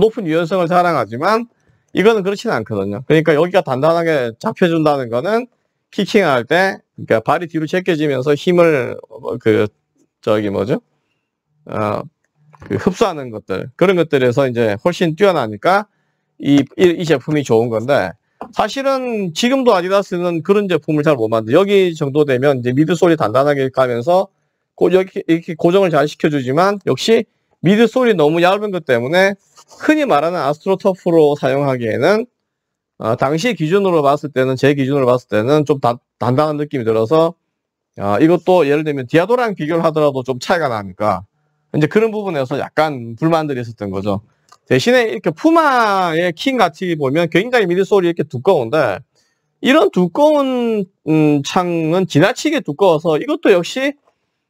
높은 유연성을 자랑하지만 이거는 그렇지는 않거든요. 그러니까 여기가 단단하게 잡혀준다는 거는 키킹할 때 그러니까 발이 뒤로 제껴지면서 힘을 어, 그 저기 뭐죠? 어, 그 흡수하는 것들 그런 것들에서 이제 훨씬 뛰어나니까 이, 이, 이 제품이 좋은 건데 사실은 지금도 아디다스는 그런 제품을 잘 못만드 여기 정도 되면 이제 미드솔이 단단하게 가면서 고, 이렇 이렇게 고정을 잘 시켜주지만 역시 미드솔이 너무 얇은 것 때문에 흔히 말하는 아스트로터프로 사용하기에는 어, 당시 기준으로 봤을 때는 제 기준으로 봤을 때는 좀 다, 단단한 느낌이 들어서 어, 이것도 예를 들면 디아도랑 비교를 하더라도 좀 차이가 나니까 이제 그런 부분에서 약간 불만들이 있었던 거죠. 대신에 이렇게 푸마의 킹 같이 보면 굉장히 미드솔이 이렇게 두꺼운데 이런 두꺼운 음, 창은 지나치게 두꺼워서 이것도 역시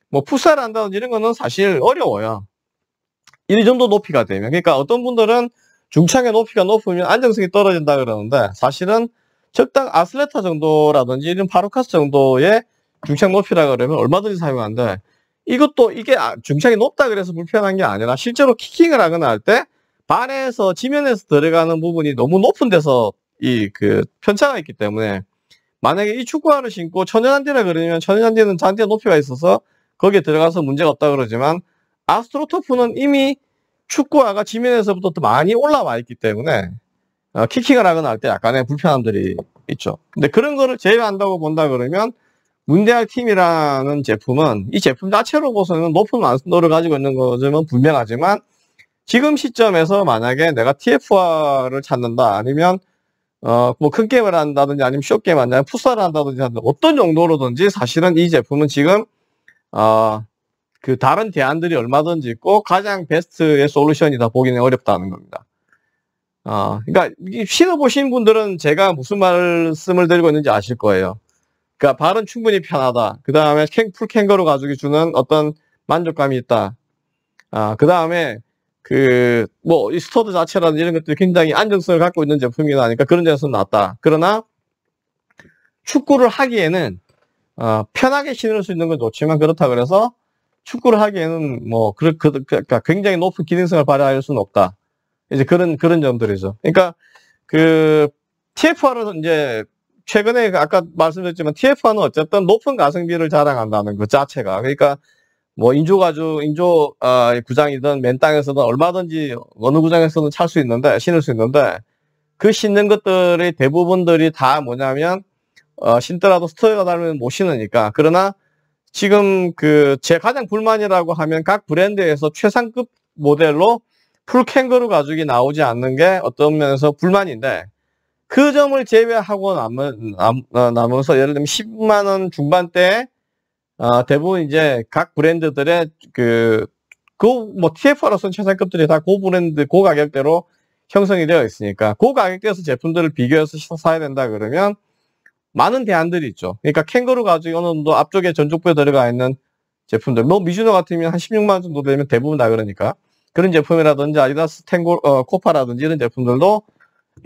뭐 풋살한다든지 이런 거는 사실 어려워요. 이정도 높이가 되면 그러니까 어떤 분들은 중창의 높이가 높으면 안정성이 떨어진다 그러는데 사실은 적당 아슬레타 정도라든지 이런 파로카스 정도의 중창 높이라 그러면 얼마든지 사용하는데 이것도 이게 아, 중창이 높다 그래서 불편한 게 아니라 실제로 키킹을 하거나 할때 반에서 지면에서 들어가는 부분이 너무 높은 데서 이 그 편차가 있기 때문에 만약에 이 축구화를 신고 천연잔디라 그러면 천연잔디는 잔디 높이가 있어서 거기에 들어가서 문제가 없다 그러지만 아스트로토프는 이미 축구화가 지면에서부터 많이 올라와 있기 때문에 어, 키킹을 하거나 할 때 약간의 불편함들이 있죠. 근데 그런 거를 제외한다고 본다 그러면 문대할 팀이라는 제품은 이 제품 자체로 보서는 높은 완성도를 가지고 있는 것은 분명하지만 지금 시점에서 만약에 내가 TF화를 찾는다 아니면 어뭐큰 게임을 한다든지 아니면 쇼 게임 한다든지 풋살을 한다든지 어떤 정도로든지 사실은 이 제품은 지금 어그 다른 대안들이 얼마든지 꼭 가장 베스트의 솔루션이다 보기는 어렵다는 겁니다. 아, 그러니까 신어보신 분들은 제가 무슨 말씀을 드리고 있는지 아실 거예요. 그러니까 발은 충분히 편하다. 그 다음에 풀캥거루 가죽이 주는 어떤 만족감이 있다. 아, 그 다음에 그뭐이스터드 자체라든지 이런 것들이 굉장히 안정성을 갖고 있는 제품이다 니까 그런 점에서는 낫다. 그러나 축구를 하기에는 어, 편하게 신을 수 있는 건 좋지만 그렇다 그래서 축구를 하기에는 뭐 그, 그, 그러니까 굉장히 높은 기능성을 발휘할 수는 없다. 이제 그런 그런 점들이죠. 그러니까 그 TFR은 이제 최근에 아까 말씀드렸지만 TFR은 어쨌든 높은 가성비를 자랑한다는 그 자체가 그러니까 뭐 인조 가주 인조 아, 구장이든 맨 땅에서든 얼마든지 어느 구장에서는찰수 있는데 신을 수 있는데 그 신는 것들의 대부분들이 다 뭐냐면 어, 신더라도 스토어가 달면 못 신으니까 그러나 지금 그 제 가장 불만이라고 하면 각 브랜드에서 최상급 모델로 풀 캥거루 가죽이 나오지 않는 게 어떤 면에서 불만인데 그 점을 제외하고 남은 남, 어, 아서 예를 들면 10만 원 중반대에 어, 대부분 이제 각 브랜드들의 그 그뭐 TF로선 최상급들이 다 고브랜드 고가격대로 형성이 되어 있으니까 고가격대에서 제품들을 비교해서 사야 된다 그러면 많은 대안들이 있죠. 그러니까 캥거루 가지고 어느 정도 앞쪽에 전족부에 들어가 있는 제품들. 뭐 미주노 같으면 한 16만 정도 되면 대부분 다 그러니까. 그런 제품이라든지 아디다스 탱고 어, 코파라든지 이런 제품들도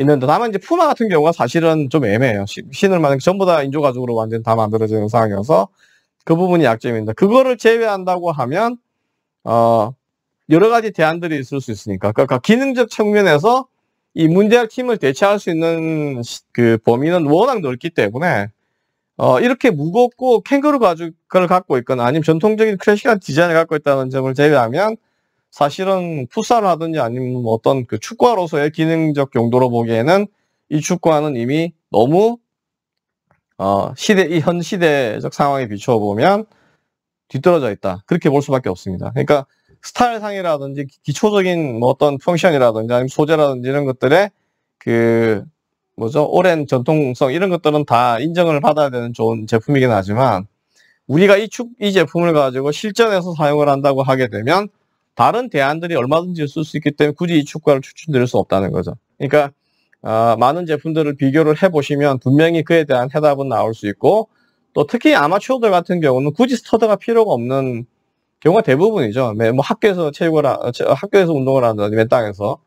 있는데 다만 이제 푸마 같은 경우가 사실은 좀 애매해요. 신을 만약 전부 다 인조 가죽으로 완전 다 만들어지는 상황이어서 그 부분이 약점입니다. 그거를 제외한다고 하면 어 여러 가지 대안들이 있을 수 있으니까 그러니까 기능적 측면에서 이 문제할 팀을 대체할 수 있는 그 범위는 워낙 넓기 때문에 어, 이렇게 무겁고 캥거루 가죽을 갖고 있거나 아니면 전통적인 클래식한 디자인을 갖고 있다는 점을 제외하면 사실은 풋살을 하든지 아니면 뭐 어떤 그 축구화로서의 기능적 용도로 보기에는 이 축구화는 이미 너무 어, 시대 이 현 시대적 상황에 비추어 보면 뒤떨어져 있다 그렇게 볼 수밖에 없습니다. 그러니까 스타일상이라든지 기초적인 뭐 어떤 펑션이라든지 아니면 소재라든지 이런 것들의그 뭐죠 오랜 전통성 이런 것들은 다 인정을 받아야 되는 좋은 제품이긴 하지만 우리가 이, 축, 이 제품을 가지고 실전에서 사용을 한다고 하게 되면 다른 대안들이 얼마든지 쓸 수 있기 때문에 굳이 이 축가를 추천드릴 수 없다는 거죠. 그러니까 어, 많은 제품들을 비교를 해보시면 분명히 그에 대한 해답은 나올 수 있고 또 특히 아마추어들 같은 경우는 굳이 스터드가 필요가 없는 경우가 대부분이죠. 뭐 학교에서 체육을 학교에서 운동을 한다든지 땅에서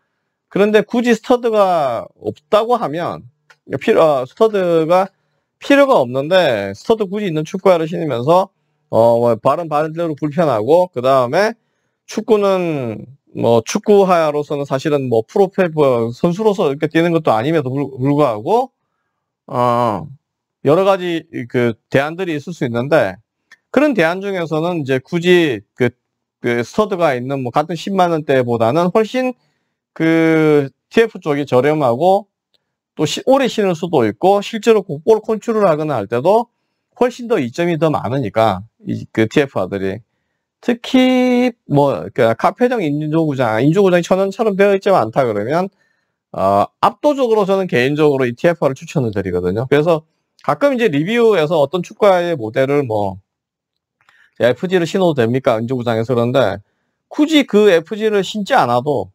그런데 굳이 스터드가 없다고 하면 그러니까 필요 어, 스터드가 필요가 없는데 스터드 굳이 있는 축구화를 신으면서 어 뭐 발은 발대로 불편하고 그 다음에 축구는 뭐 축구화로서는 사실은 뭐 프로페 뭐 선수로서 이렇게 뛰는 것도 아님에도 불구하고 어 여러 가지 그 대안들이 있을 수 있는데 그런 대안 중에서는 이제 굳이 그, 그 스터드가 있는 뭐 같은 10만 원대보다는 훨씬 그 TF 쪽이 저렴하고 또 시, 오래 신을 수도 있고 실제로 국볼 그 컨트롤 하거나 할 때도 훨씬 더 이점이 더 많으니까 이, 그 TF화들이 특히 뭐그 카페형 인조구장 인조구장이 천원처럼 되어 있지 않다 그러면 어, 압도적으로 저는 개인적으로 이 TF화를 추천을 드리거든요 그래서 가끔 이제 리뷰에서 어떤 축구화의 모델을 뭐 FG를 신어도 됩니까? 은주구장에서 그런데 굳이 그 FG를 신지 않아도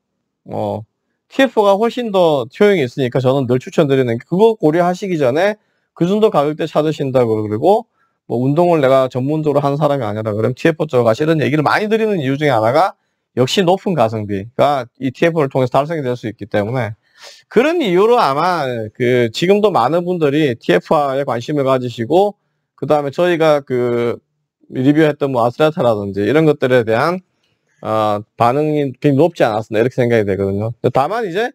어, TF가 훨씬 더 효용이 있으니까 저는 늘 추천드리는 게 그거 고려하시기 전에 그 정도 가격대 찾으신다고 그리고 뭐 운동을 내가 전문적으로 하는 사람이 아니라 그럼 TF 쪽가 으로시는 얘기를 많이 드리는 이유 중에 하나가 역시 높은 가성비가 이 TF를 통해서 달성이 될 수 있기 때문에 그런 이유로 아마 그 지금도 많은 분들이 TF에 관심을 가지시고 그 다음에 저희가 그 리뷰했던 뭐 아스라타라든지 이런 것들에 대한 어, 반응이 굉장히 높지 않았었나 이렇게 생각이 되거든요. 다만 이제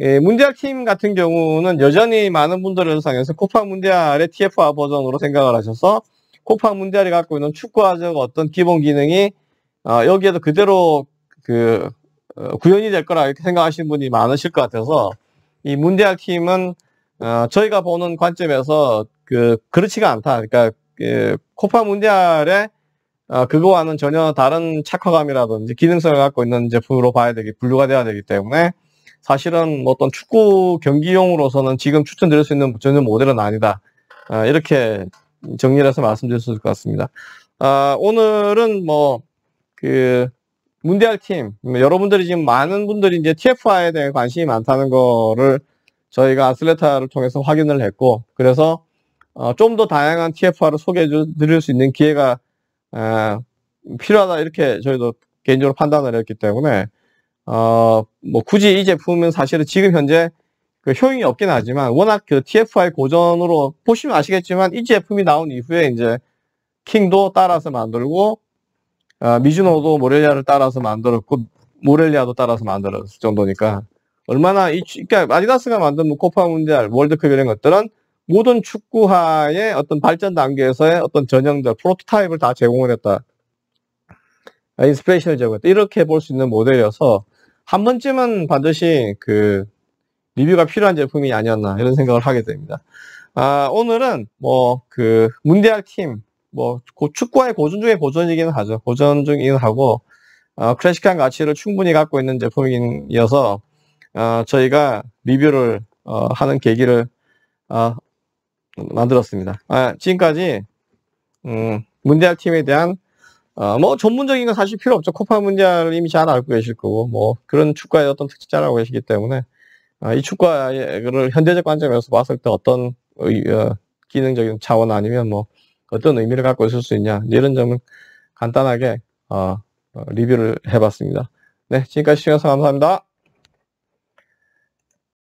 예, 문디알 팀 같은 경우는 여전히 많은 분들을 상해서 코파 문디아의 TFR 버전으로 생각을 하셔서 코파 문디알이 갖고 있는 축구화적 어떤 기본 기능이 어, 여기에도 그대로 그 어, 구현이 될 거라 이렇게 생각하시는 분이 많으실 것 같아서 이 문디알 팀은 어, 저희가 보는 관점에서 그 그렇지가 않다. 그러니까 그 코파 문디알의 어, 그거와는 전혀 다른 착화감이라든지 기능성을 갖고 있는 제품으로 봐야 되기 분류가 돼야 되기 때문에 사실은 뭐 어떤 축구 경기용으로서는 지금 추천드릴 수 있는 전혀 모델은 아니다. 어, 이렇게 정리를 해서 말씀드릴 수 있을 것 같습니다. 어, 오늘은 뭐 그 문디알 팀 뭐 여러분들이 지금 많은 분들이 이제 TFI에 대해 관심이 많다는 거를 저희가 아슬레타를 통해서 확인을 했고 그래서 어, 좀 더 다양한 TFR을 소개해 드릴 수 있는 기회가 어, 필요하다 이렇게 저희도 개인적으로 판단을 했기 때문에 어, 뭐 굳이 이 제품은 사실은 지금 현재 그 효용이 없긴 하지만 워낙 그 TFR 고전으로 보시면 아시겠지만 이 제품이 나온 이후에 이제 킹도 따라서 만들고 어, 미즈노도 모렐리아를 따라서 만들었고 모렐리아도 따라서 만들었을 정도니까 얼마나 이 그러니까 아디다스가 만든 뭐 코파 문제 월드컵 이런 것들은 모든 축구화의 어떤 발전 단계에서의 어떤 전형적 프로토타입을 다 제공했다. 을 인스피레이션을 제공했다. 이렇게 볼 수 있는 모델이어서 한 번쯤은 반드시 그 리뷰가 필요한 제품이 아니었나 이런 생각을 하게 됩니다. 아, 오늘은 뭐 그문대할 팀, 뭐 축구화의 고전 중에고전이긴 하죠. 고전 중이긴 하고 어, 클래식한 가치를 충분히 갖고 있는 제품이어서 어, 저희가 리뷰를 어, 하는 계기를 어, 만들었습니다. 아, 지금까지 음, 문디알 팀에 대한 어, 뭐 전문적인 건 사실 필요 없죠. 코파 문디알 이미 잘 알고 계실 거고 뭐 그런 축구의 어떤 특징자라고 계시기 때문에 아, 이 축구를 현대적 관점에서 봤을 때 어떤 의, 어, 기능적인 차원 아니면 뭐 어떤 의미를 갖고 있을 수 있냐 이런 점은 간단하게 어, 리뷰를 해봤습니다. 네, 지금까지 시청해서 주셔 감사합니다.